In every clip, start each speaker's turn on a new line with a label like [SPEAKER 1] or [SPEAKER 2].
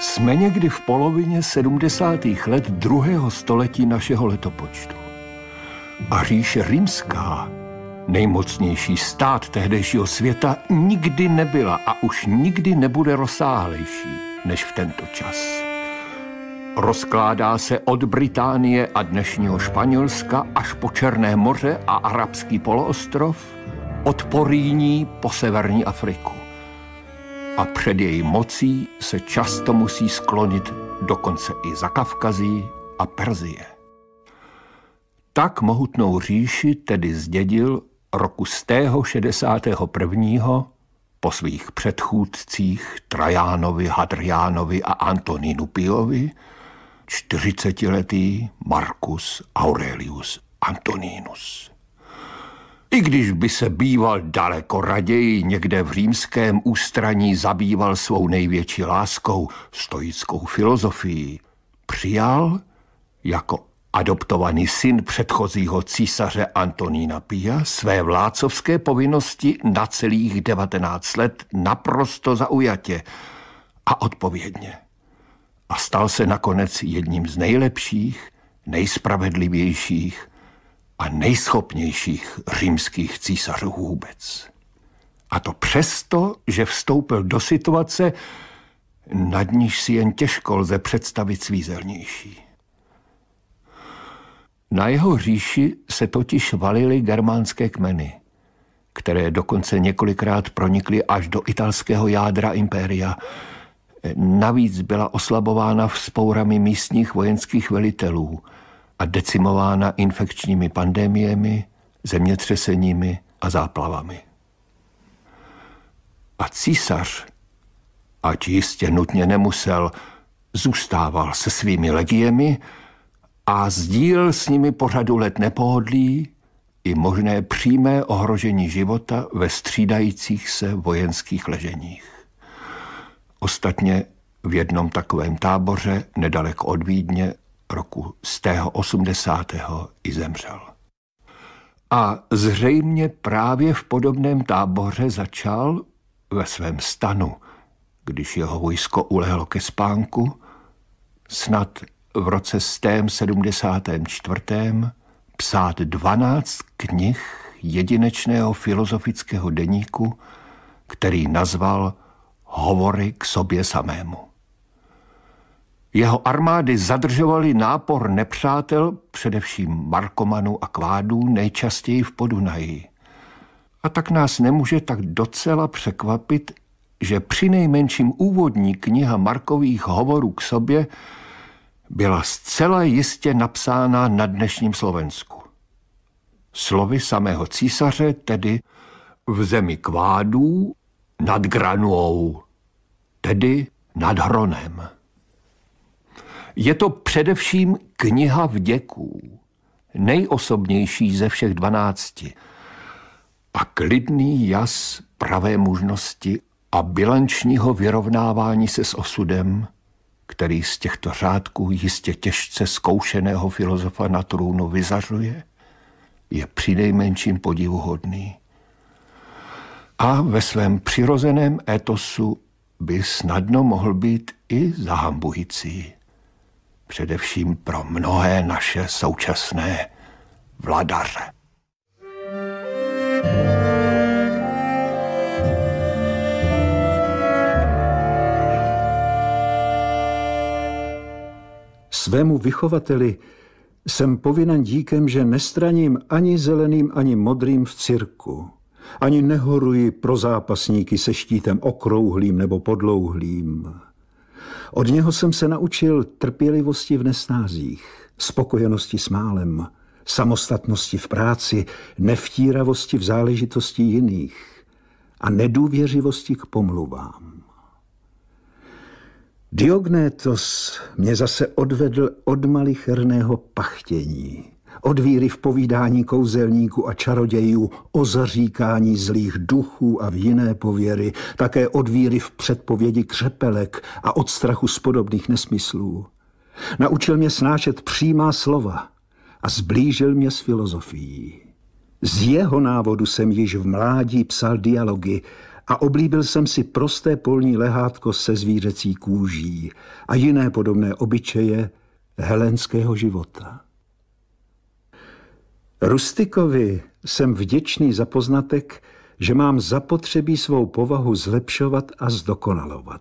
[SPEAKER 1] Jsme někdy v polovině 70. let druhého století našeho letopočtu. A říše římská, nejmocnější stát tehdejšího světa, nikdy nebyla a už nikdy nebude rozsáhlejší než v tento čas. Rozkládá se od Británie a dnešního Španělska až po Černé moře a arabský poloostrov, od Poríní po severní Afriku a před její mocí se často musí sklonit dokonce i za Kavkazí a Perzie. Tak mohutnou říši tedy zdědil roku z tého 61. po svých předchůdcích Trajánovi, Hadriánovi a Antoninu Piovi 40-letý Marcus Aurelius Antoninus. I když by se býval daleko raději někde v římském ústraní zabýval svou největší láskou, stoickou filozofií, přijal jako adoptovaný syn předchozího císaře Antonína Pia své vládcovské povinnosti na celých 19 let naprosto zaujatě a odpovědně. A stal se nakonec jedním z nejlepších, nejspravedlivějších a nejschopnějších římských císařů vůbec. A to přesto, že vstoupil do situace, nad níž si jen těžko lze představit svízelnější. Na jeho říši se totiž valily germánské kmeny, které dokonce několikrát pronikly až do italského jádra impéria. Navíc byla oslabována vzpourami místních vojenských velitelů – a decimována infekčními pandemiemi, zemětřeseními a záplavami. A císař, ať jistě nutně nemusel, zůstával se svými legiemi a sdíl s nimi pořadu let nepohodlí i možné přímé ohrožení života ve střídajících se vojenských leženích. Ostatně v jednom takovém táboře nedaleko od Vídně roku z tého 80. i zemřel. A zřejmě právě v podobném táboře začal ve svém stanu, když jeho vojsko ulehlo ke spánku, snad v roce z tém 74. psát 12 knih jedinečného filozofického deníku, který nazval Hovory k sobě samému. Jeho armády zadržovaly nápor nepřátel, především Markomanů a Kvádů, nejčastěji v Podunaji. A tak nás nemůže tak docela překvapit, že při nejmenším úvodní kniha Markových hovorů k sobě byla zcela jistě napsána na dnešním Slovensku. Slovy samého císaře, tedy v zemi kvádů nad granou, tedy nad Hronem. Je to především kniha vděků, nejosobnější ze všech dvanácti. A klidný jas pravé možnosti a bilančního vyrovnávání se s osudem, který z těchto řádků jistě těžce zkoušeného filozofa na trůnu vyzařuje, je přinejmenším podivuhodný. A ve svém přirozeném etosu by snadno mohl být i zahambující především pro mnohé naše současné vladaře.
[SPEAKER 2] Svému vychovateli jsem povinen díkem, že nestraním ani zeleným, ani modrým v cirku. Ani nehoruji pro zápasníky se štítem okrouhlým nebo podlouhlým. Od něho jsem se naučil trpělivosti v nesnázích, spokojenosti s málem, samostatnosti v práci, nevtíravosti v záležitosti jiných a nedůvěřivosti k pomluvám. Diognétos mě zase odvedl od malicherného pachtění, od víry v povídání kouzelníků a čarodějů o zaříkání zlých duchů a v jiné pověry, také od víry v předpovědi křepelek a od strachu z podobných nesmyslů. Naučil mě snášet přímá slova a zblížil mě s filozofií. Z jeho návodu jsem již v mládí psal dialogy a oblíbil jsem si prosté polní lehátko se zvířecí kůží a jiné podobné obyčeje helenského života. Rustikovi jsem vděčný za poznatek, že mám zapotřebí svou povahu zlepšovat a zdokonalovat.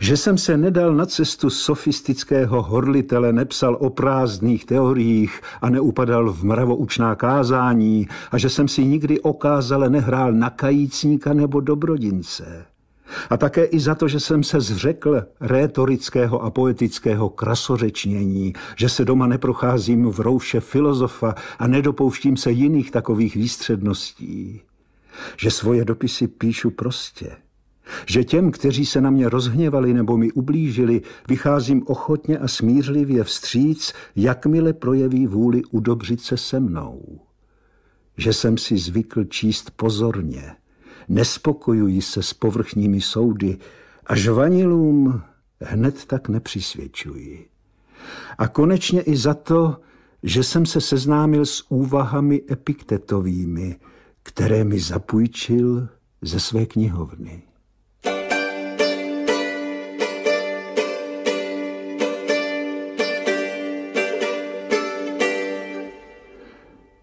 [SPEAKER 2] Že jsem se nedal na cestu sofistického horlitele, nepsal o prázdných teoriích a neupadal v mravoučná kázání a že jsem si nikdy okázale nehrál na kajícníka nebo dobrodince a také i za to, že jsem se zřekl rétorického a poetického krasořečnění, že se doma neprocházím v rouše filozofa a nedopouštím se jiných takových výstředností, že svoje dopisy píšu prostě, že těm, kteří se na mě rozhněvali nebo mi ublížili, vycházím ochotně a smířlivě vstříc, jakmile projeví vůli udobřit se se mnou, že jsem si zvykl číst pozorně, nespokojují se s povrchními soudy a žvanilům hned tak nepřisvědčují. A konečně i za to, že jsem se seznámil s úvahami epiktetovými, které mi zapůjčil ze své knihovny.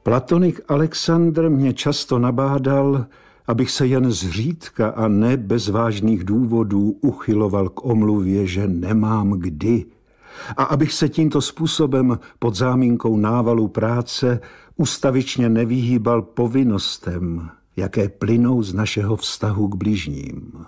[SPEAKER 2] Platonik Alexandr mě často nabádal, abych se jen zřídka a ne bez vážných důvodů uchyloval k omluvě, že nemám kdy, a abych se tímto způsobem pod zámínkou návalu práce ustavičně nevýhýbal povinnostem, jaké plynou z našeho vztahu k bližním.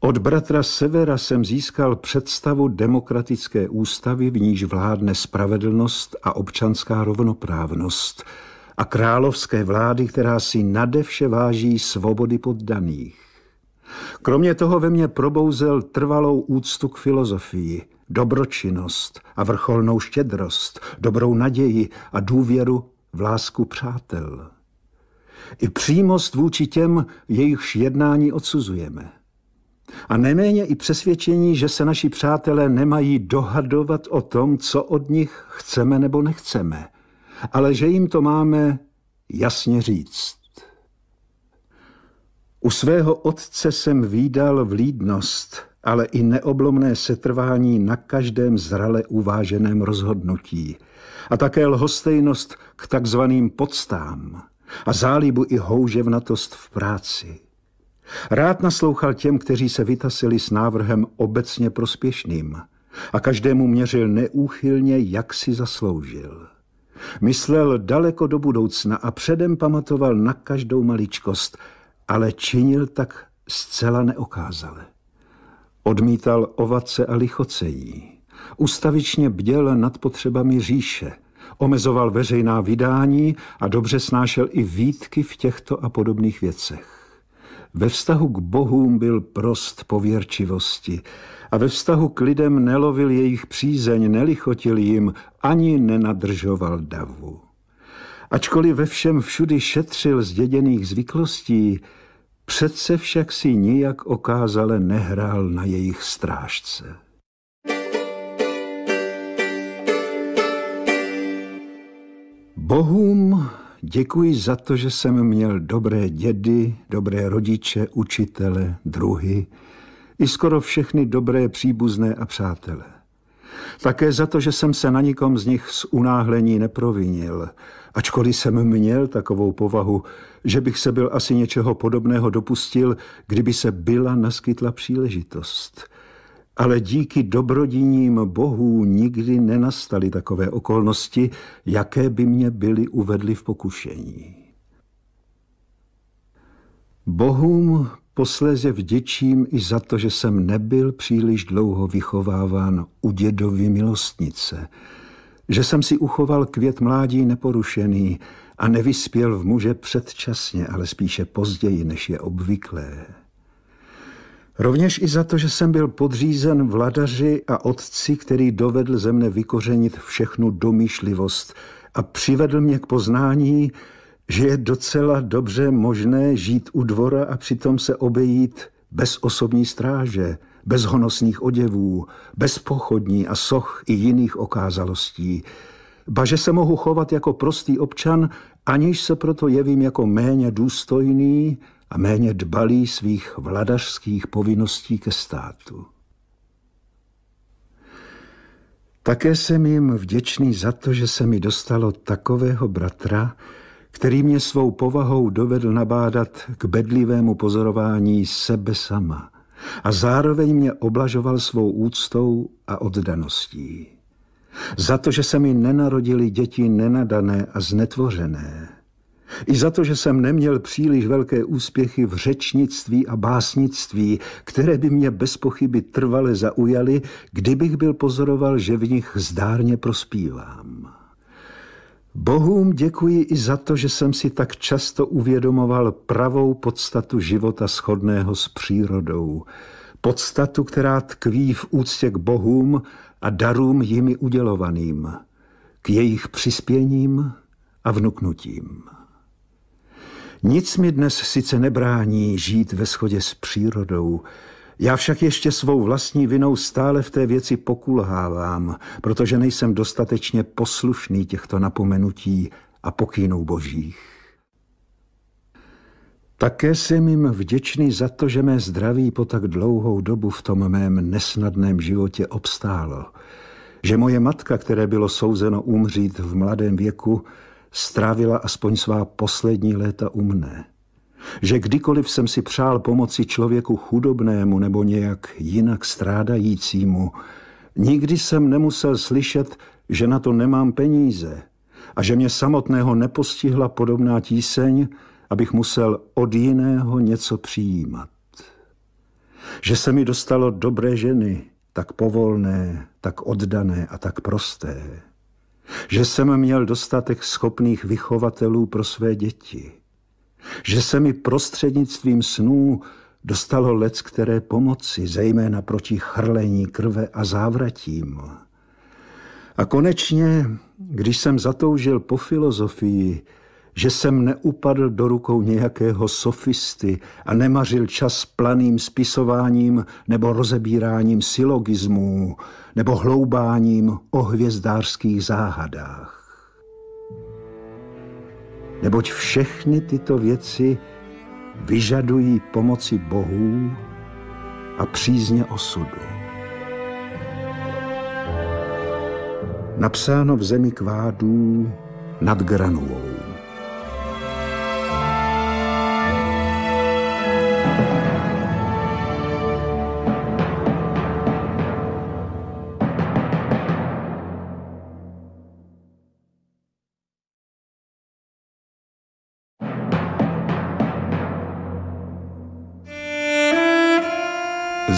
[SPEAKER 2] Od bratra Severa jsem získal představu demokratické ústavy, v níž vládne spravedlnost a občanská rovnoprávnost – a královské vlády, která si nade vše váží svobody poddaných. Kromě toho ve mně probouzel trvalou úctu k filozofii, dobročinnost a vrcholnou štědrost, dobrou naději a důvěru v lásku přátel. I přímost vůči těm, jejichž jednání odsuzujeme. A neméně i přesvědčení, že se naši přátelé nemají dohadovat o tom, co od nich chceme nebo nechceme – ale že jim to máme jasně říct. U svého otce jsem výdal vlídnost, ale i neoblomné setrvání na každém zrale uváženém rozhodnutí a také lhostejnost k takzvaným podstám a zálibu i houževnatost v práci. Rád naslouchal těm, kteří se vytasili s návrhem obecně prospěšným a každému měřil neúchylně, jak si zasloužil. Myslel daleko do budoucna a předem pamatoval na každou maličkost, ale činil tak zcela neokázale. Odmítal ovace a lichocejí. Ustavičně bděl nad potřebami říše. Omezoval veřejná vydání a dobře snášel i výtky v těchto a podobných věcech. Ve vztahu k bohům byl prost pověrčivosti a ve vztahu k lidem nelovil jejich přízeň, nelichotil jim, ani nenadržoval davu. Ačkoliv ve všem všudy šetřil zděděných zvyklostí, přece však si nijak okázale nehrál na jejich strážce. Bohům Děkuji za to, že jsem měl dobré dědy, dobré rodiče, učitele, druhy i skoro všechny dobré příbuzné a přátelé. Také za to, že jsem se na nikom z nich z unáhlení neprovinil, ačkoliv jsem měl takovou povahu, že bych se byl asi něčeho podobného dopustil, kdyby se byla naskytla příležitost – ale díky dobrodiním bohů nikdy nenastaly takové okolnosti, jaké by mě byly uvedly v pokušení. Bohům posléze vděčím i za to, že jsem nebyl příliš dlouho vychováván u dědovy milostnice, že jsem si uchoval květ mládí neporušený a nevyspěl v muže předčasně, ale spíše později, než je obvyklé. Rovněž i za to, že jsem byl podřízen vladaři a otci, který dovedl ze mne vykořenit všechnu domýšlivost a přivedl mě k poznání, že je docela dobře možné žít u dvora a přitom se obejít bez osobní stráže, bez honosných oděvů, bez pochodní a soch i jiných okázalostí. Ba že se mohu chovat jako prostý občan, aniž se proto jevím jako méně důstojný, a méně dbalý svých vladařských povinností ke státu. Také jsem jim vděčný za to, že se mi dostalo takového bratra, který mě svou povahou dovedl nabádat k bedlivému pozorování sebe sama a zároveň mě oblažoval svou úctou a oddaností. Za to, že se mi nenarodili děti nenadané a znetvořené, i za to, že jsem neměl příliš velké úspěchy v řečnictví a básnictví, které by mě bez pochyby trvale zaujaly, kdybych byl pozoroval, že v nich zdárně prospívám. Bohům děkuji i za to, že jsem si tak často uvědomoval pravou podstatu života shodného s přírodou. Podstatu, která tkví v úctě k bohům a darům jimi udělovaným, k jejich přispěním a vnuknutím. Nic mi dnes sice nebrání žít ve shodě s přírodou, já však ještě svou vlastní vinou stále v té věci pokulhávám, protože nejsem dostatečně poslušný těchto napomenutí a pokynů božích. Také jsem jim vděčný za to, že mé zdraví po tak dlouhou dobu v tom mém nesnadném životě obstálo. Že moje matka, které bylo souzeno umřít v mladém věku, strávila aspoň svá poslední léta u mne. Že kdykoliv jsem si přál pomoci člověku chudobnému nebo nějak jinak strádajícímu, nikdy jsem nemusel slyšet, že na to nemám peníze a že mě samotného nepostihla podobná tíseň, abych musel od jiného něco přijímat. Že se mi dostalo dobré ženy, tak povolné, tak oddané a tak prosté že jsem měl dostatek schopných vychovatelů pro své děti, že se mi prostřednictvím snů dostalo lec, které pomoci, zejména proti chrlení krve a závratím. A konečně, když jsem zatoužil po filozofii, že jsem neupadl do rukou nějakého sofisty a nemařil čas planým spisováním nebo rozebíráním silogismů nebo hloubáním o hvězdářských záhadách. Neboť všechny tyto věci vyžadují pomoci bohů a přízně osudu. Napsáno v zemi kvádů nad Granulou.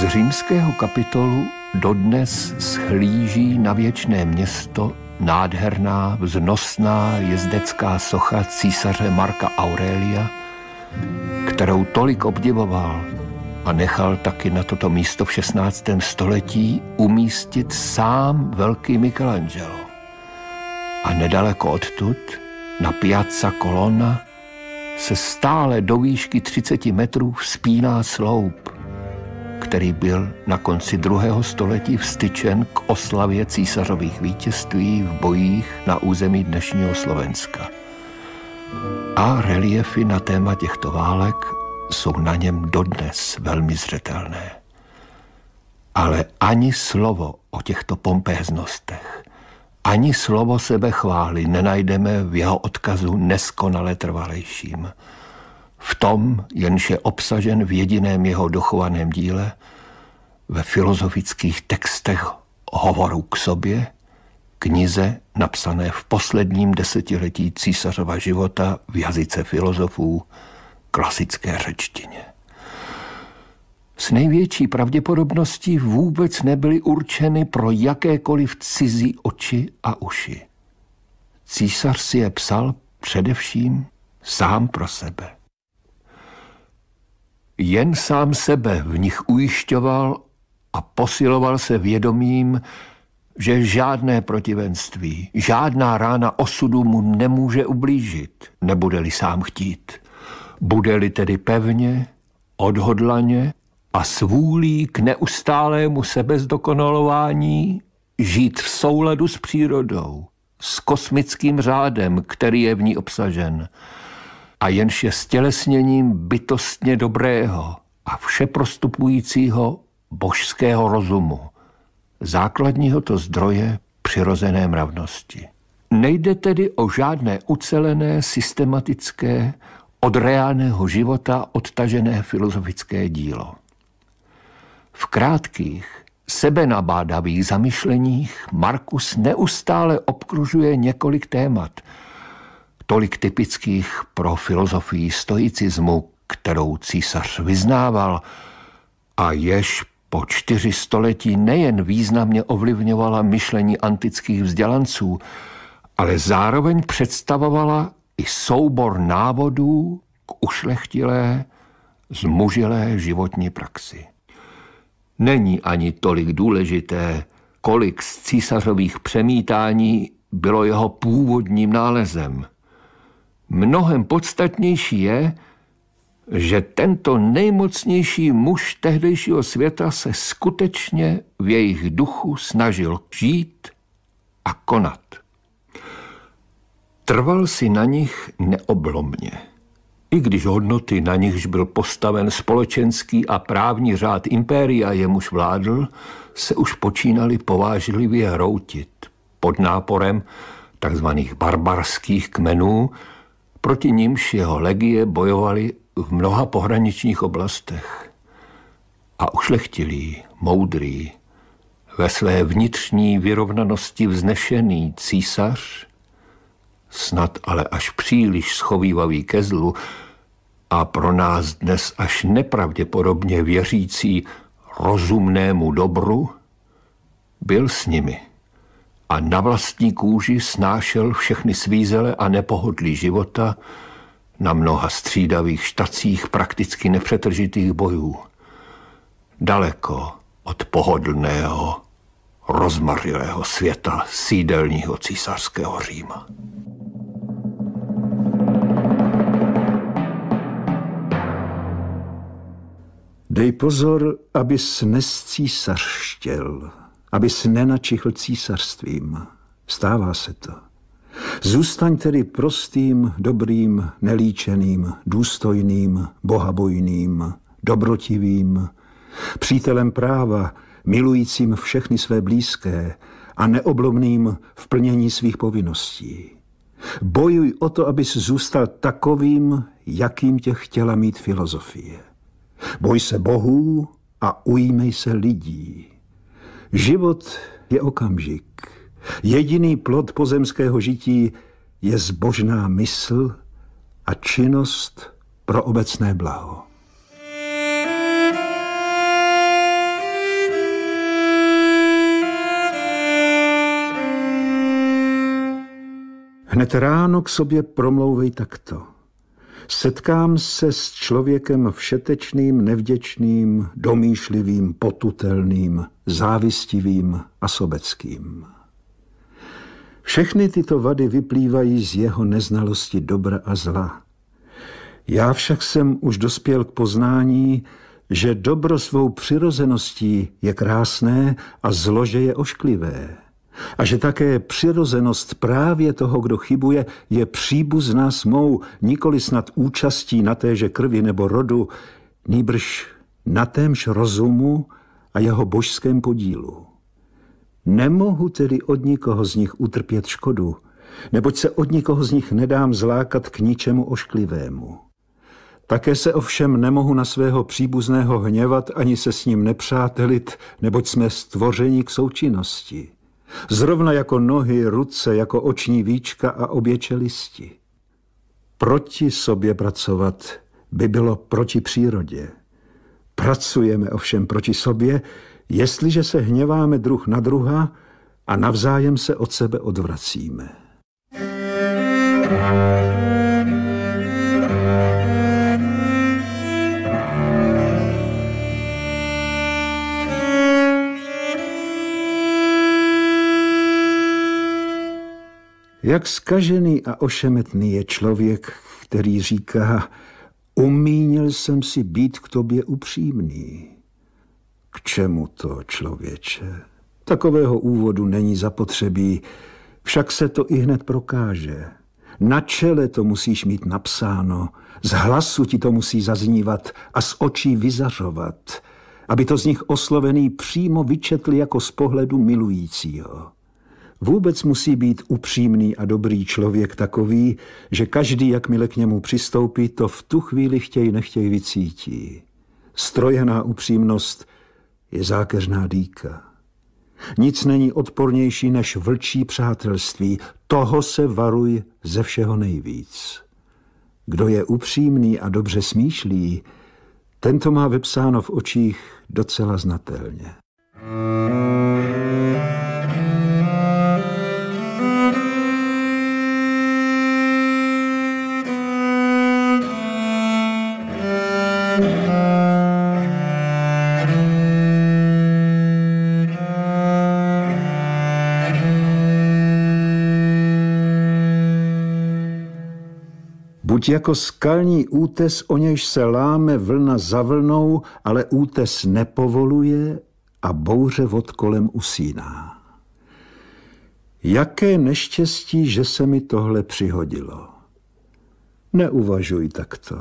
[SPEAKER 1] z římského kapitolu dodnes schlíží na věčné město nádherná, vznosná jezdecká socha císaře Marka Aurelia, kterou tolik obdivoval a nechal taky na toto místo v 16. století umístit sám velký Michelangelo. A nedaleko odtud, na Piazza Colonna, se stále do výšky 30 metrů vzpíná sloup – který byl na konci druhého století vstyčen k oslavě císařových vítězství v bojích na území dnešního Slovenska. A reliefy na téma těchto válek jsou na něm dodnes velmi zřetelné. Ale ani slovo o těchto pompéznostech, ani slovo sebechvály nenajdeme v jeho odkazu neskonale trvalejším – v tom, jenž je obsažen v jediném jeho dochovaném díle, ve filozofických textech hovoru k sobě, knize napsané v posledním desetiletí císařova života v jazyce filozofů, klasické řečtině. S největší pravděpodobností vůbec nebyly určeny pro jakékoliv cizí oči a uši. Císař si je psal především sám pro sebe. Jen sám sebe v nich ujišťoval a posiloval se vědomím, že žádné protivenství, žádná rána osudu mu nemůže ublížit, nebude-li sám chtít. Bude-li tedy pevně, odhodlaně a svůlí k neustálému sebezdokonalování žít v souladu s přírodou, s kosmickým řádem, který je v ní obsažen – a jenž je stělesněním bytostně dobrého a všeprostupujícího božského rozumu, základního to zdroje přirozené mravnosti. Nejde tedy o žádné ucelené, systematické, od reálného života odtažené filozofické dílo. V krátkých, sebenabádavých zamyšleních Markus neustále obkružuje několik témat – tolik typických pro filozofii stoicismu, kterou císař vyznával a jež po čtyři století nejen významně ovlivňovala myšlení antických vzdělanců, ale zároveň představovala i soubor návodů k ušlechtilé, zmužilé životní praxi. Není ani tolik důležité, kolik z císařových přemítání bylo jeho původním nálezem – Mnohem podstatnější je, že tento nejmocnější muž tehdejšího světa se skutečně v jejich duchu snažil žít a konat. Trval si na nich neoblomně. I když hodnoty, na nichž byl postaven společenský a právní řád impéria, jemuž vládl, se už počínali povážlivě hroutit pod náporem tzv. barbarských kmenů, Proti nímž jeho legie bojovali v mnoha pohraničních oblastech. A ušlechtilý, moudrý, ve své vnitřní vyrovnanosti vznešený císař, snad ale až příliš schovývavý ke zlu a pro nás dnes až nepravděpodobně věřící rozumnému dobru, byl s nimi a na vlastní kůži snášel všechny svízele a nepohodlí života na mnoha střídavých štacích prakticky nepřetržitých bojů. Daleko od pohodlného, rozmarilého světa sídelního císařského Říma.
[SPEAKER 2] Dej pozor, abys nescísařštěl, abys nenačichl císařstvím. Stává se to. Zůstaň tedy prostým, dobrým, nelíčeným, důstojným, bohabojným, dobrotivým, přítelem práva, milujícím všechny své blízké a neoblomným v plnění svých povinností. Bojuj o to, abys zůstal takovým, jakým tě chtěla mít filozofie. Boj se bohů a ujmej se lidí. Život je okamžik. Jediný plod pozemského žití je zbožná mysl a činnost pro obecné blaho. Hned ráno k sobě promlouvej takto setkám se s člověkem všetečným, nevděčným, domýšlivým, potutelným, závistivým a sobeckým. Všechny tyto vady vyplývají z jeho neznalosti dobra a zla. Já však jsem už dospěl k poznání, že dobro svou přirozeností je krásné a zlo, že je ošklivé a že také přirozenost právě toho, kdo chybuje, je příbuzná s mou, nikoli snad účastí na téže krvi nebo rodu, nýbrž na témž rozumu a jeho božském podílu. Nemohu tedy od nikoho z nich utrpět škodu, neboť se od nikoho z nich nedám zlákat k ničemu ošklivému. Také se ovšem nemohu na svého příbuzného hněvat ani se s ním nepřátelit, neboť jsme stvořeni k součinnosti. Zrovna jako nohy, ruce, jako oční víčka a obě čelisti. Proti sobě pracovat by bylo proti přírodě. Pracujeme ovšem proti sobě, jestliže se hněváme druh na druha a navzájem se od sebe odvracíme. Thank you. Jak skažený a ošemetný je člověk, který říká, umínil jsem si být k tobě upřímný. K čemu to, člověče? Takového úvodu není zapotřebí, však se to i hned prokáže. Na čele to musíš mít napsáno, z hlasu ti to musí zaznívat a z očí vyzařovat, aby to z nich oslovený přímo vyčetli jako z pohledu milujícího. Vůbec musí být upřímný a dobrý člověk takový, že každý, jakmile k němu přistoupí, to v tu chvíli chtěj nechtěj vycítí. Strojená upřímnost je zákeřná dýka. Nic není odpornější než vlčí přátelství. Toho se varuj ze všeho nejvíc. Kdo je upřímný a dobře smýšlí, tento má vypsáno v očích docela znatelně. Mm. jako skalní útes, o nějž se láme vlna za vlnou, ale útes nepovoluje a bouře vod kolem usíná. Jaké neštěstí, že se mi tohle přihodilo. Neuvažuj takto,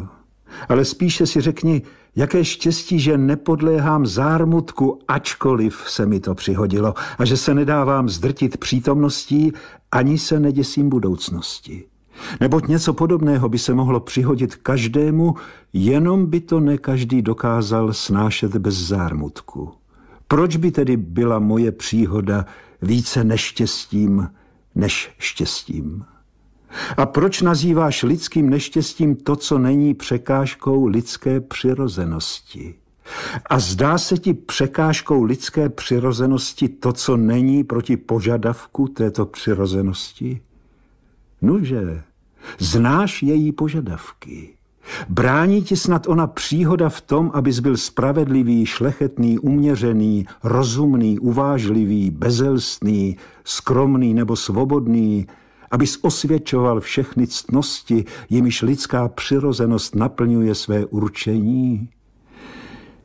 [SPEAKER 2] ale spíše si řekni, jaké štěstí, že nepodléhám zármutku, ačkoliv se mi to přihodilo, a že se nedávám zdrtit přítomností, ani se neděsím budoucnosti. Neboť něco podobného by se mohlo přihodit každému, jenom by to ne každý dokázal snášet bez zármutku. Proč by tedy byla moje příhoda více neštěstím než štěstím? A proč nazýváš lidským neštěstím to, co není překážkou lidské přirozenosti? A zdá se ti překážkou lidské přirozenosti to, co není proti požadavku této přirozenosti? Nuže, Znáš její požadavky. Brání ti snad ona příhoda v tom, abys byl spravedlivý, šlechetný, uměřený, rozumný, uvážlivý, bezelstný, skromný nebo svobodný, abys osvědčoval všechny ctnosti, jimiž lidská přirozenost naplňuje své určení?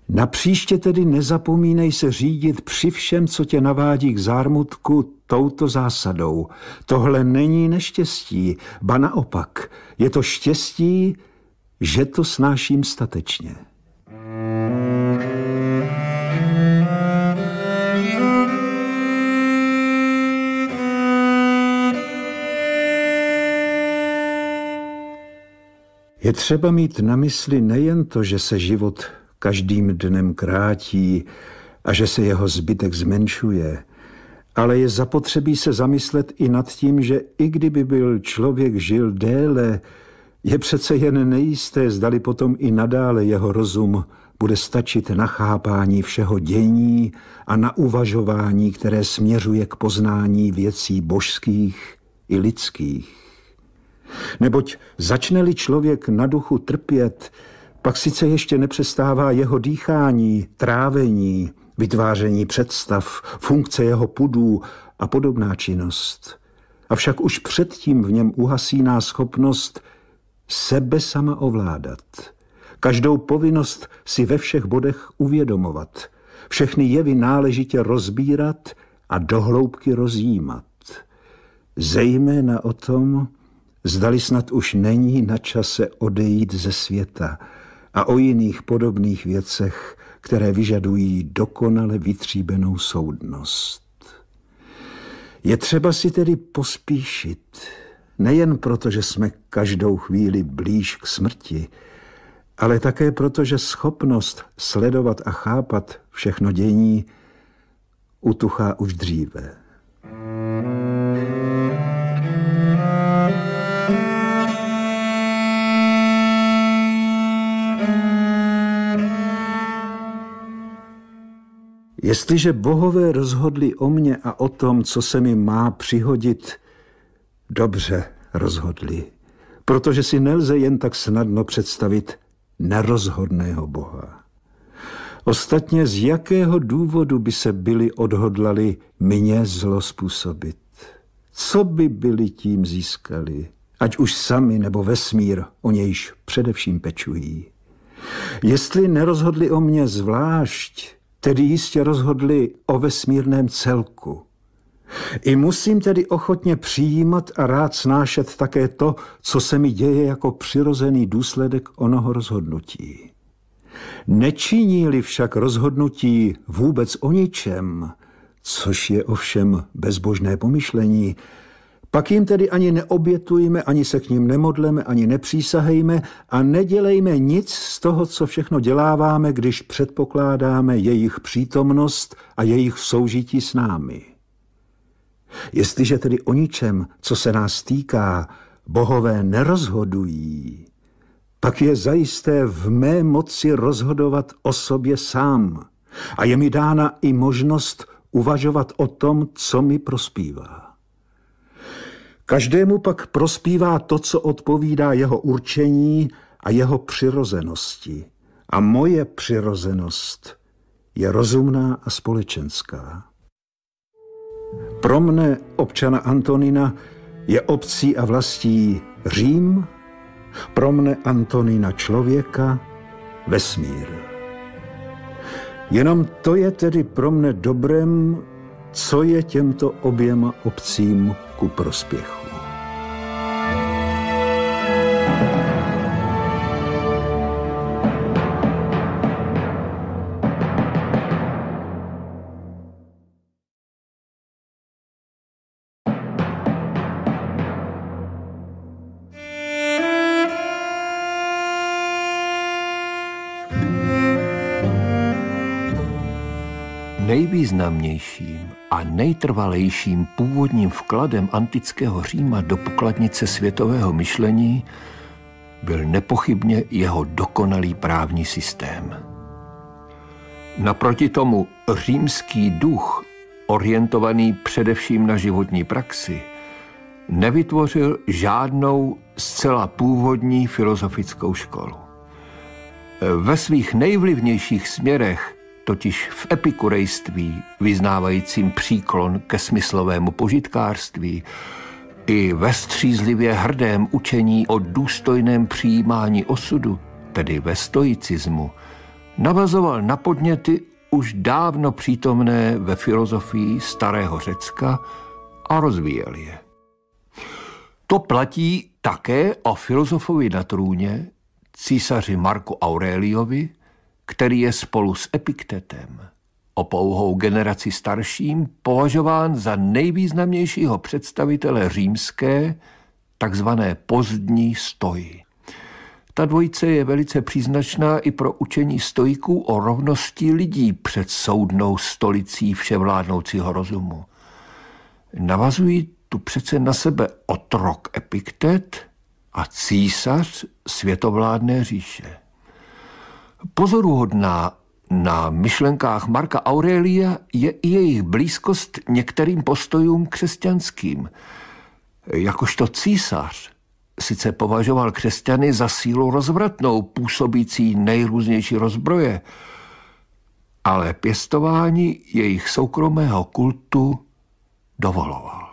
[SPEAKER 2] Na příště tedy nezapomínej se řídit při všem, co tě navádí k zármutku, touto zásadou. Tohle není neštěstí, ba naopak, je to štěstí, že to snáším statečně. Je třeba mít na mysli nejen to, že se život každým dnem krátí a že se jeho zbytek zmenšuje, ale je zapotřebí se zamyslet i nad tím, že i kdyby byl člověk žil déle, je přece jen nejisté, zdali potom i nadále jeho rozum bude stačit na chápání všeho dění a na uvažování, které směřuje k poznání věcí božských i lidských. Neboť začne-li člověk na duchu trpět, pak sice ještě nepřestává jeho dýchání, trávení, vytváření představ, funkce jeho pudů a podobná činnost. Avšak už předtím v něm uhasíná schopnost sebe sama ovládat. Každou povinnost si ve všech bodech uvědomovat, všechny jevy náležitě rozbírat a dohloubky rozjímat. Zejména o tom, zdali snad už není na čase odejít ze světa – a o jiných podobných věcech, které vyžadují dokonale vytříbenou soudnost. Je třeba si tedy pospíšit, nejen proto, že jsme každou chvíli blíž k smrti, ale také proto, že schopnost sledovat a chápat všechno dění utuchá už dříve. Thank you. Jestliže bohové rozhodli o mně a o tom, co se mi má přihodit, dobře rozhodli, protože si nelze jen tak snadno představit nerozhodného boha. Ostatně z jakého důvodu by se byli odhodlali mě zlo způsobit? Co by byli tím získali, ať už sami nebo vesmír, o nějž především pečují? Jestli nerozhodli o mě zvlášť, tedy jistě rozhodli o vesmírném celku. I musím tedy ochotně přijímat a rád snášet také to, co se mi děje jako přirozený důsledek onoho rozhodnutí. Nečiní-li však rozhodnutí vůbec o ničem, což je ovšem bezbožné pomyšlení, pak jim tedy ani neobětujme, ani se k ním nemodleme, ani nepřísahejme a nedělejme nic z toho, co všechno děláváme, když předpokládáme jejich přítomnost a jejich soužití s námi. Jestliže tedy o ničem, co se nás týká, bohové nerozhodují, pak je zajisté v mé moci rozhodovat o sobě sám a je mi dána i možnost uvažovat o tom, co mi prospívá. Každému pak prospívá to, co odpovídá jeho určení a jeho přirozenosti. A moje přirozenost je rozumná a společenská. Pro mne, občana Antonina, je obcí a vlastí Řím, pro mne Antonina člověka, vesmír. Jenom to je tedy pro mne dobrem, co je těmto oběma obcím ku prospěchu.
[SPEAKER 1] nejvýznamnějším a nejtrvalejším původním vkladem antického Říma do pokladnice světového myšlení byl nepochybně jeho dokonalý právní systém. Naproti tomu římský duch, orientovaný především na životní praxi, nevytvořil žádnou zcela původní filozofickou školu. Ve svých nejvlivnějších směrech totiž v epikurejství, vyznávajícím příklon ke smyslovému požitkářství, i ve střízlivě hrdém učení o důstojném přijímání osudu, tedy ve stoicismu, navazoval na podněty už dávno přítomné ve filozofii starého Řecka a rozvíjel je. To platí také o filozofovi na trůně, císaři Marku Aureliovi, který je spolu s Epiktetem o pouhou generaci starším považován za nejvýznamnějšího představitele římské, takzvané pozdní stoji. Ta dvojice je velice příznačná i pro učení stojků o rovnosti lidí před soudnou stolicí vševládnoucího rozumu. Navazují tu přece na sebe otrok Epiktet a císař světovládné říše. Pozoruhodná na myšlenkách Marka Aurelia je i jejich blízkost některým postojům křesťanským. Jakožto císař sice považoval křesťany za sílu rozvratnou, působící nejrůznější rozbroje, ale pěstování jejich soukromého kultu dovoloval.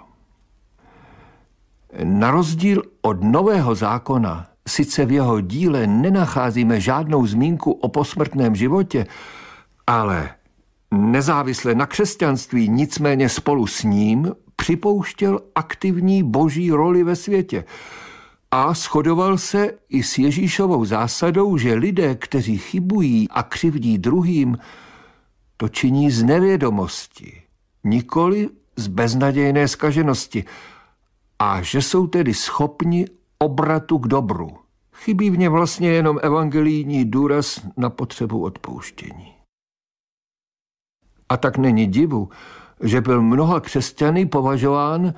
[SPEAKER 1] Na rozdíl od nového zákona sice v jeho díle nenacházíme žádnou zmínku o posmrtném životě, ale nezávisle na křesťanství, nicméně spolu s ním připouštěl aktivní boží roli ve světě a shodoval se i s Ježíšovou zásadou, že lidé, kteří chybují a křivdí druhým, to činí z nevědomosti, nikoli z beznadějné skaženosti, a že jsou tedy schopni obratu k dobru. Chybí v ně vlastně jenom evangelijní důraz na potřebu odpouštění. A tak není divu, že byl mnoha křesťany považován eh,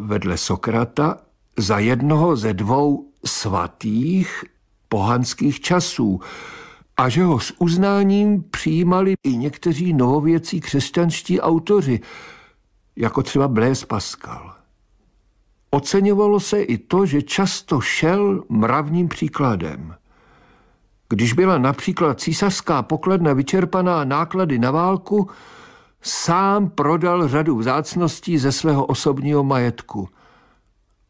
[SPEAKER 1] vedle Sokrata za jednoho ze dvou svatých pohanských časů a že ho s uznáním přijímali i někteří novověcí křesťanští autoři, jako třeba Blaise Pascal. Oceňovalo se i to, že často šel mravním příkladem. Když byla například císařská pokladna vyčerpaná náklady na válku, sám prodal řadu vzácností ze svého osobního majetku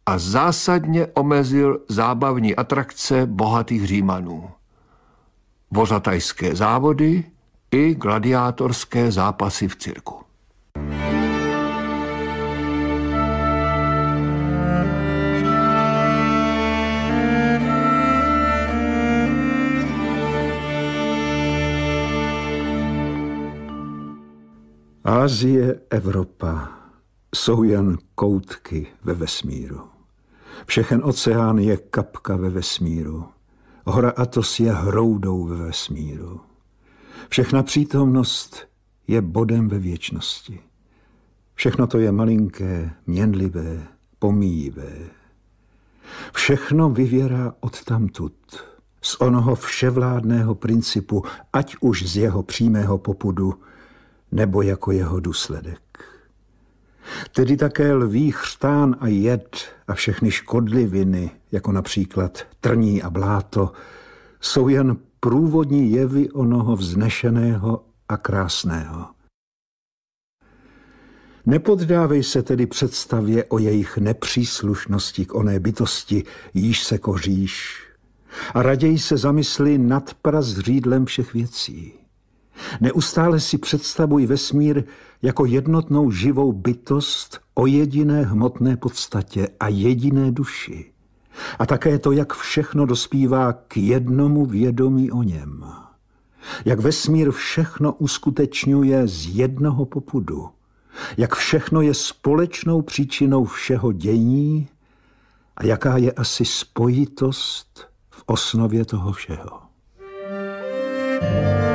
[SPEAKER 1] a zásadně omezil zábavní atrakce bohatých římanů. Vozatajské závody i gladiátorské zápasy v cirku. thank you
[SPEAKER 2] Ázie, Evropa jsou jen koutky ve vesmíru. Všechen oceán je kapka ve vesmíru. Hora Atos je hroudou ve vesmíru. Všechna přítomnost je bodem ve věčnosti. Všechno to je malinké, měnlivé, pomíjivé. Všechno vyvěrá odtamtud, z onoho vševládného principu, ať už z jeho přímého popudu – nebo jako jeho důsledek. Tedy také lví chřtán a jed a všechny škodliviny, jako například trní a bláto, jsou jen průvodní jevy onoho vznešeného a krásného. Nepoddávej se tedy představě o jejich nepříslušnosti k oné bytosti, již se koříš. A raději se zamysli nad prazřídlem všech věcí. Neustále si představuji vesmír jako jednotnou živou bytost o jediné hmotné podstatě a jediné duši. A také to, jak všechno dospívá k jednomu vědomí o něm. Jak vesmír všechno uskutečňuje z jednoho popudu. Jak všechno je společnou příčinou všeho dění a jaká je asi spojitost v osnově toho všeho. thank you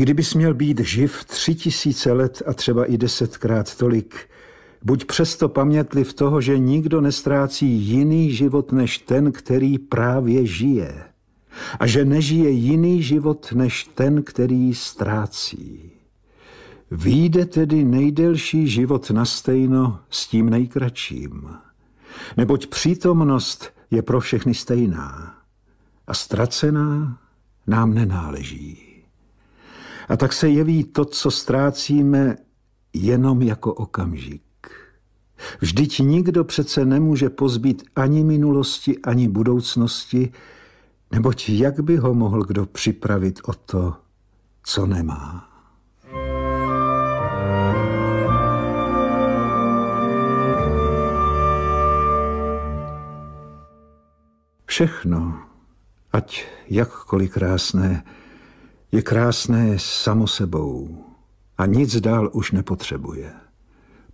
[SPEAKER 2] kdyby měl být živ tři tisíce let a třeba i desetkrát tolik, buď přesto pamětliv toho, že nikdo nestrácí jiný život než ten, který právě žije. A že nežije jiný život než ten, který ztrácí. Výjde tedy nejdelší život na stejno s tím nejkračším. Neboť přítomnost je pro všechny stejná a ztracená nám nenáleží. A tak se jeví to, co ztrácíme, jenom jako okamžik. Vždyť nikdo přece nemůže pozbít ani minulosti, ani budoucnosti, neboť jak by ho mohl kdo připravit o to, co nemá. Všechno, ať jakkoliv krásné, je krásné samo sebou a nic dál už nepotřebuje,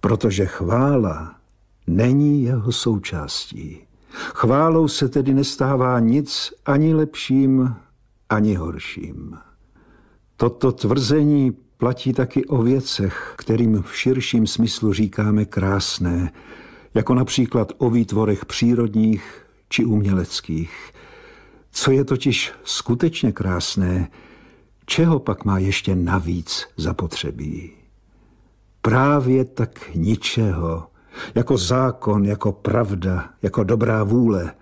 [SPEAKER 2] protože chvála není jeho součástí. Chválou se tedy nestává nic ani lepším, ani horším. Toto tvrzení platí taky o věcech, kterým v širším smyslu říkáme krásné, jako například o výtvorech přírodních či uměleckých. Co je totiž skutečně krásné, Čeho pak má ještě navíc zapotřebí? Právě tak ničeho, jako zákon, jako pravda, jako dobrá vůle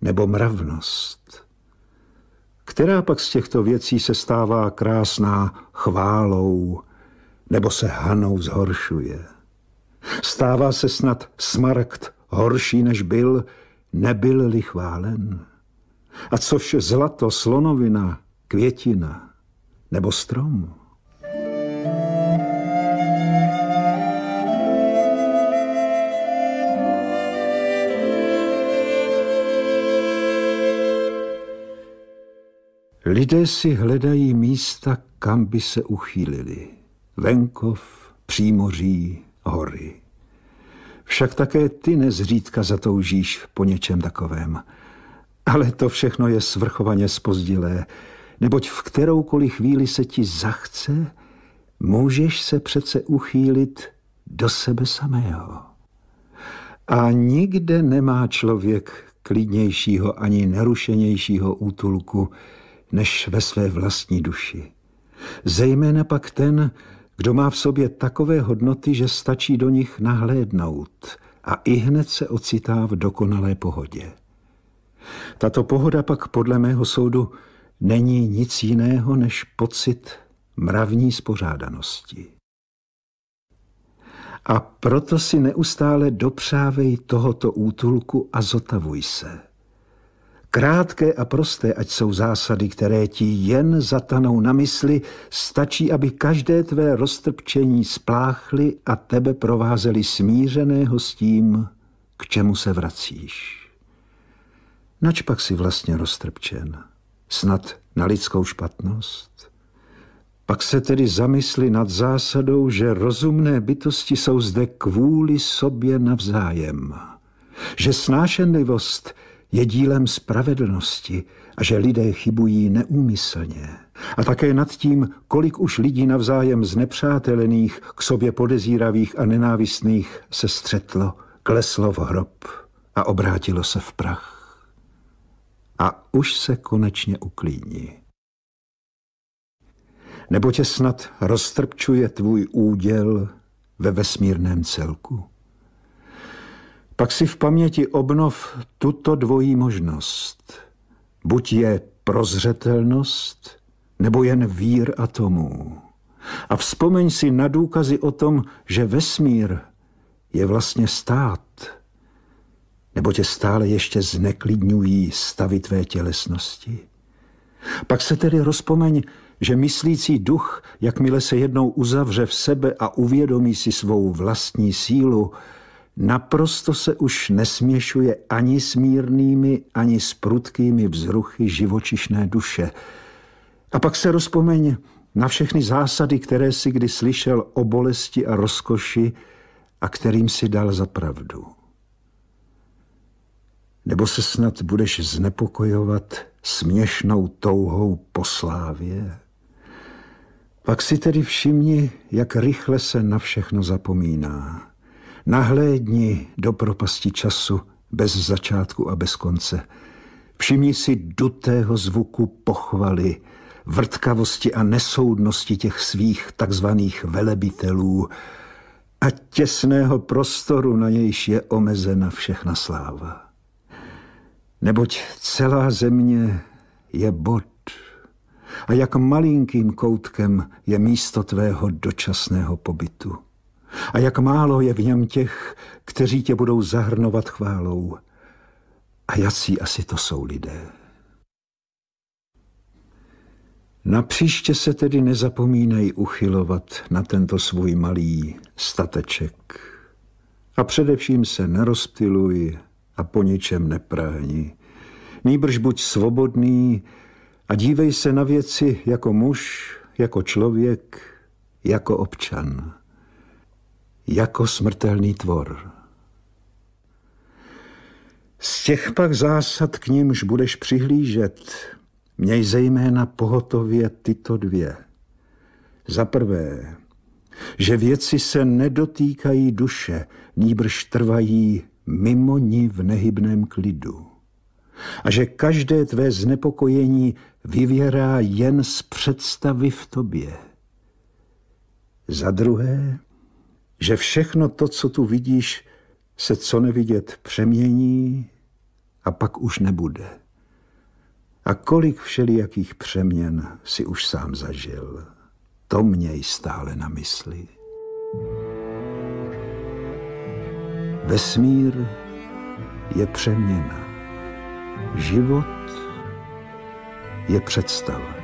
[SPEAKER 2] nebo mravnost. Která pak z těchto věcí se stává krásná chválou nebo se hanou zhoršuje? Stává se snad smarkt horší, než byl, nebyl-li chválen? A což zlato, slonovina, květina – nebo strom. Lidé si hledají místa, kam by se uchýlili. Venkov, přímoří, hory. Však také ty nezřídka zatoužíš po něčem takovém. Ale to všechno je svrchovaně spozdilé neboť v kteroukoliv chvíli se ti zachce, můžeš se přece uchýlit do sebe samého. A nikde nemá člověk klidnějšího ani nerušenějšího útulku než ve své vlastní duši. Zejména pak ten, kdo má v sobě takové hodnoty, že stačí do nich nahlédnout a i hned se ocitá v dokonalé pohodě. Tato pohoda pak podle mého soudu není nic jiného než pocit mravní spořádanosti. A proto si neustále dopřávej tohoto útulku a zotavuj se. Krátké a prosté, ať jsou zásady, které ti jen zatanou na mysli, stačí, aby každé tvé roztrpčení spláchly a tebe provázely smířeného s tím, k čemu se vracíš. Nač pak si vlastně roztrpčen? snad na lidskou špatnost? Pak se tedy zamysli nad zásadou, že rozumné bytosti jsou zde kvůli sobě navzájem, že snášenlivost je dílem spravedlnosti a že lidé chybují neúmyslně. A také nad tím, kolik už lidí navzájem znepřátelených, k sobě podezíravých a nenávistných se střetlo, kleslo v hrob a obrátilo se v prach a už se konečně uklíní. Nebo tě snad roztrpčuje tvůj úděl ve vesmírném celku? Pak si v paměti obnov tuto dvojí možnost. Buď je prozřetelnost, nebo jen vír atomů. A vzpomeň si na důkazy o tom, že vesmír je vlastně stát – nebo tě stále ještě zneklidňují stavy tvé tělesnosti. Pak se tedy rozpomeň, že myslící duch, jakmile se jednou uzavře v sebe a uvědomí si svou vlastní sílu, naprosto se už nesměšuje ani s mírnými, ani s prudkými vzruchy živočišné duše. A pak se rozpomeň na všechny zásady, které si kdy slyšel o bolesti a rozkoši a kterým si dal za pravdu. Nebo se snad budeš znepokojovat směšnou touhou po slávě? Pak si tedy všimni, jak rychle se na všechno zapomíná. Nahlédni do propasti času bez začátku a bez konce. Všimni si dutého zvuku pochvaly, vrtkavosti a nesoudnosti těch svých takzvaných velebitelů a těsného prostoru, na nějž je omezena všechna sláva neboť celá země je bod a jak malinkým koutkem je místo tvého dočasného pobytu. A jak málo je v něm těch, kteří tě budou zahrnovat chválou. A jací asi to jsou lidé. Na příště se tedy nezapomínej uchylovat na tento svůj malý stateček. A především se nerozptiluj a po ničem neprahni. Nýbrž buď svobodný a dívej se na věci jako muž, jako člověk, jako občan, jako smrtelný tvor. Z těch pak zásad k nímž budeš přihlížet, měj zejména pohotově tyto dvě. Za prvé, že věci se nedotýkají duše, nýbrž trvají mimo ní v nehybném klidu. A že každé tvé znepokojení vyvěrá jen z představy v tobě. Za druhé, že všechno to, co tu vidíš, se co nevidět přemění a pak už nebude. A kolik všelijakých přeměn si už sám zažil. To měj stále na mysli. thank you Vesmír je přeměna. Život je představa.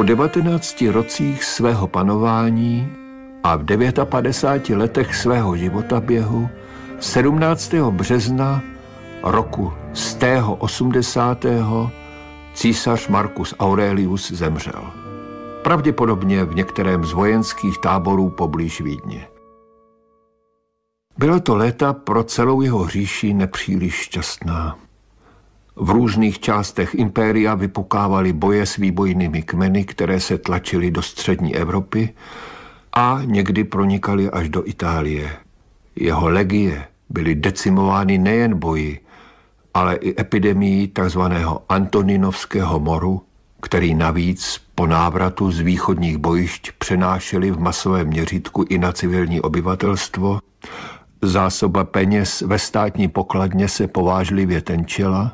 [SPEAKER 1] Po 19 rocích svého panování a v 59 letech svého života běhu 17. března roku z tého 80. císař Marcus Aurelius zemřel. Pravděpodobně v některém z vojenských táborů poblíž Vídně. Bylo to léta pro celou jeho říši nepříliš šťastná. V různých částech impéria vypukávaly boje s výbojnými kmeny, které se tlačily do střední Evropy a někdy pronikaly až do Itálie. Jeho legie byly decimovány nejen boji, ale i epidemií tzv. Antoninovského moru, který navíc po návratu z východních bojišť přenášeli v masovém měřítku i na civilní obyvatelstvo, zásoba peněz ve státní pokladně se povážlivě tenčila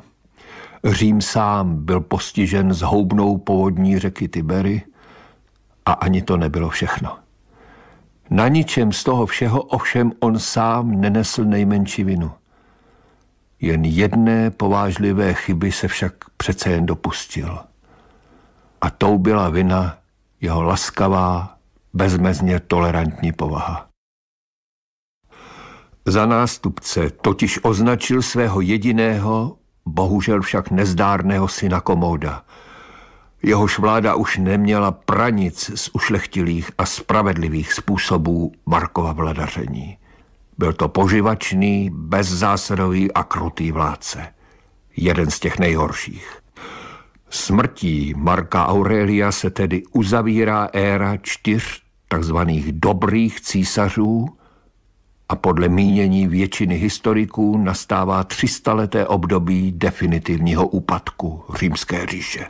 [SPEAKER 1] Řím sám byl postižen zhoubnou povodní řeky Tibery a ani to nebylo všechno. Na ničem z toho všeho ovšem on sám nenesl nejmenší vinu. Jen jedné povážlivé chyby se však přece jen dopustil. A tou byla vina jeho laskavá, bezmezně tolerantní povaha. Za nástupce totiž označil svého jediného bohužel však nezdárného syna Komoda. Jehož vláda už neměla pranic z ušlechtilých a spravedlivých způsobů Markova vladaření. Byl to poživačný, bezzásadový a krutý vládce. Jeden z těch nejhorších. Smrtí Marka Aurelia se tedy uzavírá éra čtyř takzvaných dobrých císařů, a podle mínění většiny historiků nastává 300-leté období definitivního úpadku Římské říše.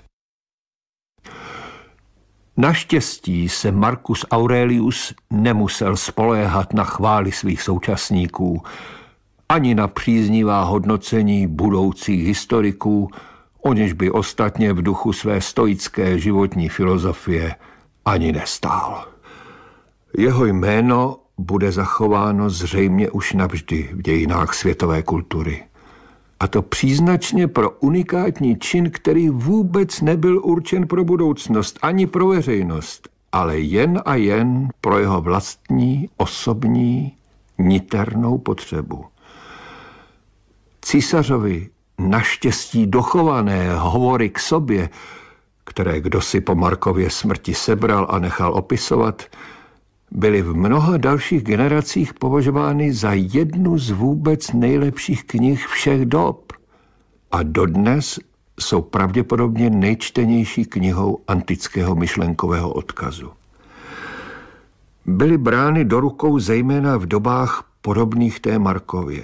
[SPEAKER 1] Naštěstí se Marcus Aurelius nemusel spoléhat na chvály svých současníků, ani na příznivá hodnocení budoucích historiků, o něž by ostatně v duchu své stoické životní filozofie ani nestál. Jeho jméno bude zachováno zřejmě už navždy v dějinách světové kultury. A to příznačně pro unikátní čin, který vůbec nebyl určen pro budoucnost ani pro veřejnost, ale jen a jen pro jeho vlastní, osobní, niternou potřebu. Císařovi naštěstí dochované hovory k sobě, které kdo si po Markově smrti sebral a nechal opisovat, byly v mnoha dalších generacích považovány za jednu z vůbec nejlepších knih všech dob a dodnes jsou pravděpodobně nejčtenější knihou antického myšlenkového odkazu. Byly brány do rukou zejména v dobách podobných té Markově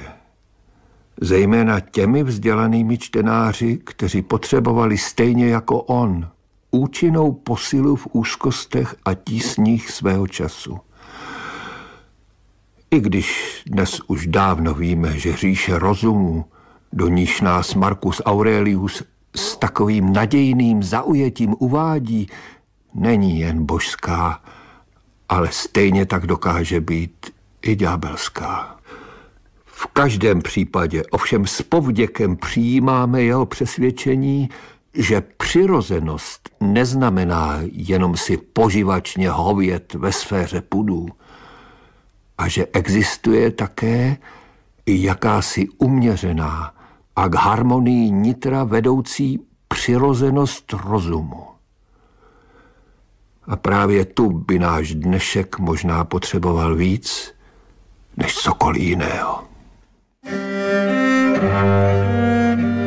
[SPEAKER 1] zejména těmi vzdělanými čtenáři, kteří potřebovali stejně jako on účinnou posilu v úzkostech a tísních svého času. I když dnes už dávno víme, že říše rozumu, do níž nás Marcus Aurelius s takovým nadějným zaujetím uvádí, není jen božská, ale stejně tak dokáže být i ďábelská. V každém případě ovšem s povděkem přijímáme jeho přesvědčení, že přirozenost neznamená jenom si poživačně hovět ve sféře pudů, a že existuje také jakási uměřená a k harmonii nitra vedoucí přirozenost rozumu. A právě tu by náš dnešek možná potřeboval víc než cokoliv jiného. thank you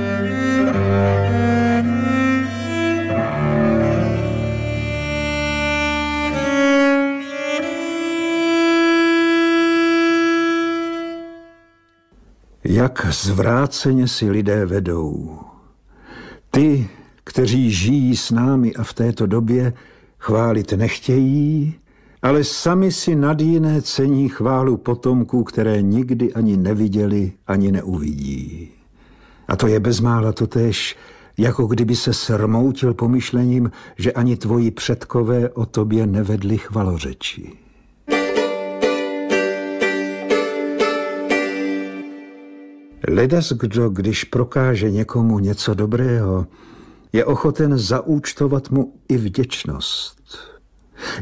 [SPEAKER 2] jak zvráceně si lidé vedou. Ty, kteří žijí s námi a v této době, chválit nechtějí, ale sami si nad jiné cení chválu potomků, které nikdy ani neviděli, ani neuvidí. A to je bezmála totéž, jako kdyby se srmoutil pomyšlením, že ani tvoji předkové o tobě nevedli chvalořeči. Ledas kdo, když prokáže někomu něco dobrého, je ochoten zaúčtovat mu i vděčnost.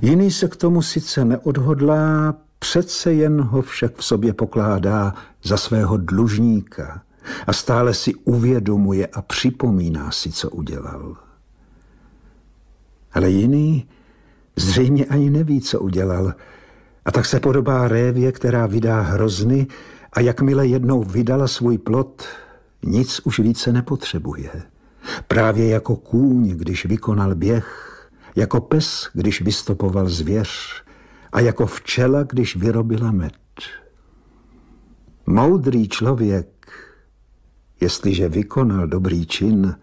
[SPEAKER 2] Jiný se k tomu sice neodhodlá, přece jen ho však v sobě pokládá za svého dlužníka a stále si uvědomuje a připomíná si, co udělal. Ale jiný zřejmě ani neví, co udělal, a tak se podobá révě, která vydá hrozny, a jakmile jednou vydala svůj plot, nic už více nepotřebuje. Právě jako kůň, když vykonal běh, jako pes, když vystopoval zvěř a jako včela, když vyrobila med. Moudrý člověk, jestliže vykonal dobrý čin,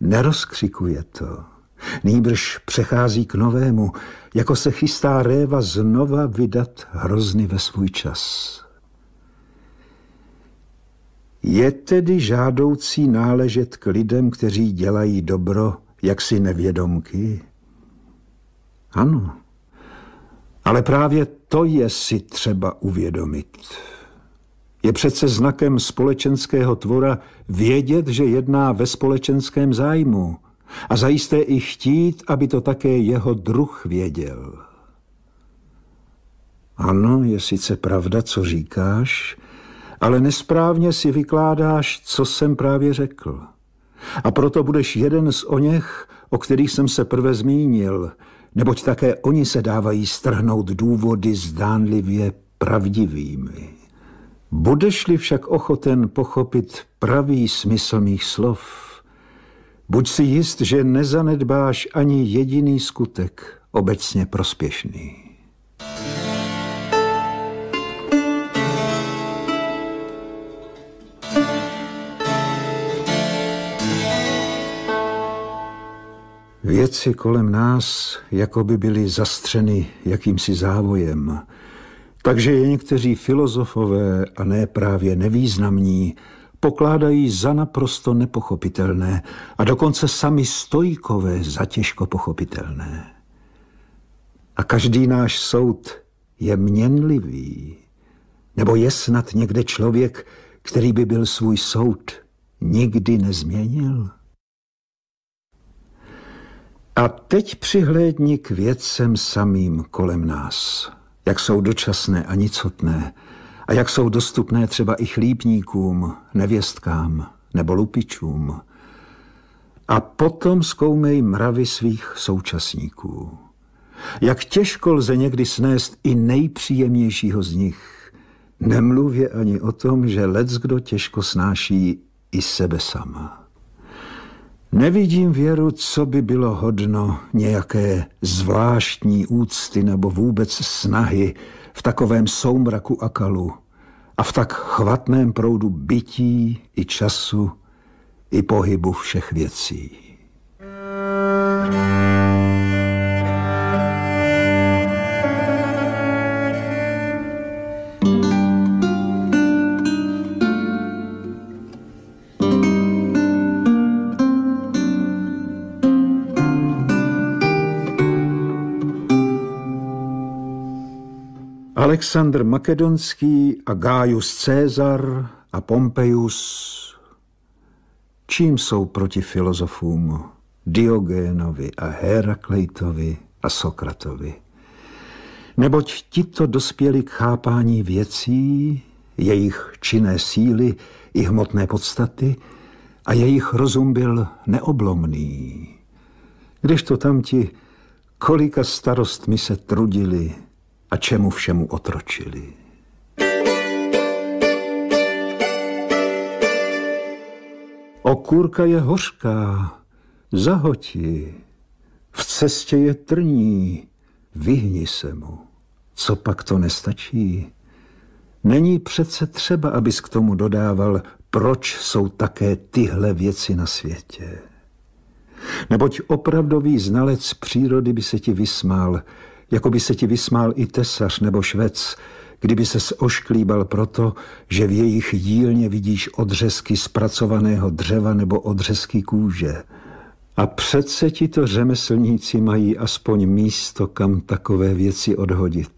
[SPEAKER 2] nerozkřikuje to. Nýbrž přechází k novému, jako se chystá réva znova vydat hrozny ve svůj čas. Je tedy žádoucí náležet k lidem, kteří dělají dobro, jak si nevědomky? Ano. Ale právě to je si třeba uvědomit. Je přece znakem společenského tvora vědět, že jedná ve společenském zájmu a zajisté i chtít, aby to také jeho druh věděl. Ano, je sice pravda, co říkáš, ale nesprávně si vykládáš, co jsem právě řekl. A proto budeš jeden z něch, o kterých jsem se prve zmínil, neboť také oni se dávají strhnout důvody zdánlivě pravdivými. Budeš-li však ochoten pochopit pravý smysl mých slov, buď si jist, že nezanedbáš ani jediný skutek obecně prospěšný. Věci kolem nás jako by byly zastřeny jakýmsi závojem. Takže je někteří filozofové, a ne právě nevýznamní, pokládají za naprosto nepochopitelné a dokonce sami stojkové za těžko pochopitelné. A každý náš soud je měnlivý. Nebo je snad někde člověk, který by byl svůj soud nikdy nezměnil? A teď přihlédni k věcem samým kolem nás, jak jsou dočasné a nicotné, a jak jsou dostupné třeba i chlípníkům, nevěstkám nebo lupičům. A potom zkoumej mravy svých současníků. Jak těžko lze někdy snést i nejpříjemnějšího z nich. Nemluvě ani o tom, že lec kdo těžko snáší i sebe sama. Nevidím věru, co by bylo hodno nějaké zvláštní úcty nebo vůbec snahy v takovém soumraku akalu a v tak chvatném proudu bytí i času i pohybu všech věcí. Alexandr Makedonský a Gaius Cezar a Pompeius, čím jsou proti filozofům Diogénovi a Herakleitovi a Sokratovi? Neboť tito dospěli k chápání věcí, jejich činné síly i hmotné podstaty a jejich rozum byl neoblomný. Když to tamti, kolika starostmi se trudili, a čemu všemu otročili. Okurka je hořká, zahoti, v cestě je trní, vyhni se mu. Co pak to nestačí? Není přece třeba, abys k tomu dodával, proč jsou také tyhle věci na světě. Neboť opravdový znalec přírody by se ti vysmál, jako by se ti vysmál i tesař nebo švec, kdyby se ošklíbal proto, že v jejich dílně vidíš odřezky zpracovaného dřeva nebo odřezky kůže. A přece ti to řemeslníci mají aspoň místo, kam takové věci odhodit.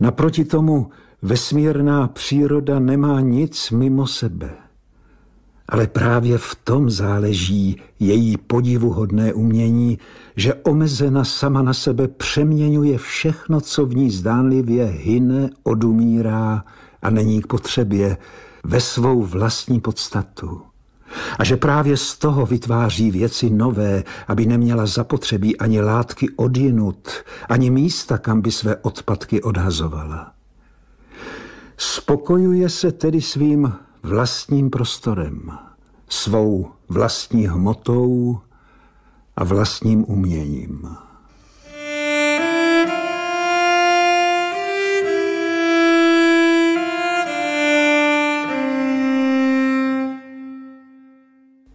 [SPEAKER 2] Naproti tomu vesmírná příroda nemá nic mimo sebe. Ale právě v tom záleží její podivuhodné umění, že omezena sama na sebe přeměňuje všechno, co v ní zdánlivě hyne, odumírá a není k potřebě, ve svou vlastní podstatu. A že právě z toho vytváří věci nové, aby neměla zapotřebí ani látky odjinut, ani místa, kam by své odpadky odhazovala. Spokojuje se tedy svým vlastním prostorem, svou vlastní hmotou a vlastním uměním.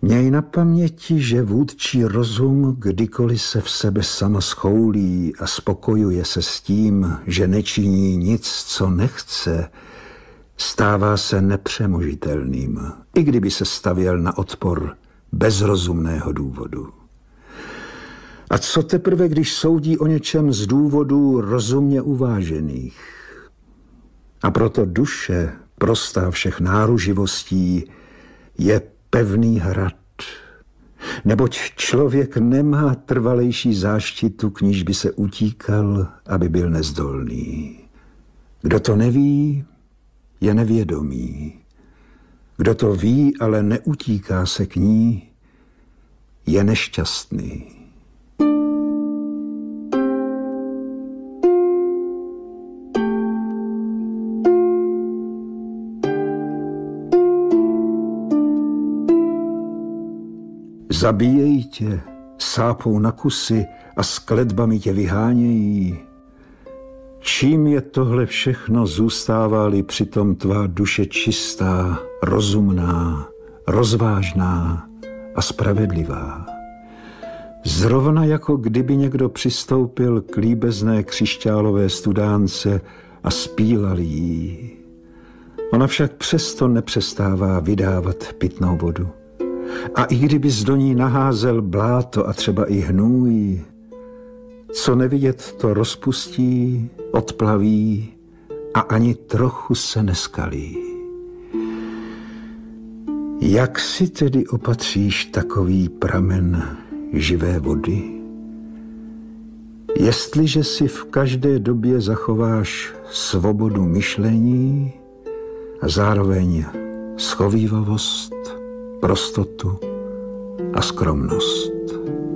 [SPEAKER 2] Měj na paměti, že vůdčí rozum, kdykoliv se v sebe sama schoulí a spokojuje se s tím, že nečiní nic, co nechce, stává se nepřemožitelným, i kdyby se stavěl na odpor bez rozumného důvodu. A co teprve, když soudí o něčem z důvodů rozumně uvážených? A proto duše, prostá všech náruživostí, je pevný hrad. Neboť člověk nemá trvalejší záštitu, k níž by se utíkal, aby byl nezdolný. Kdo to neví, je nevědomý. Kdo to ví, ale neutíká se k ní, je nešťastný. Zabíjej tě, sápou na kusy a skledbami tě vyhánějí, Čím je tohle všechno, zůstává-li přitom tvá duše čistá, rozumná, rozvážná a spravedlivá. Zrovna jako kdyby někdo přistoupil k líbezné křišťálové studánce a spílal jí. Ona však přesto nepřestává vydávat pitnou vodu. A i kdyby z do ní naházel bláto a třeba i hnůj, co nevidět, to rozpustí, odplaví a ani trochu se neskalí. Jak si tedy opatříš takový pramen živé vody? Jestliže si v každé době zachováš svobodu myšlení a zároveň schovývavost, prostotu a skromnost.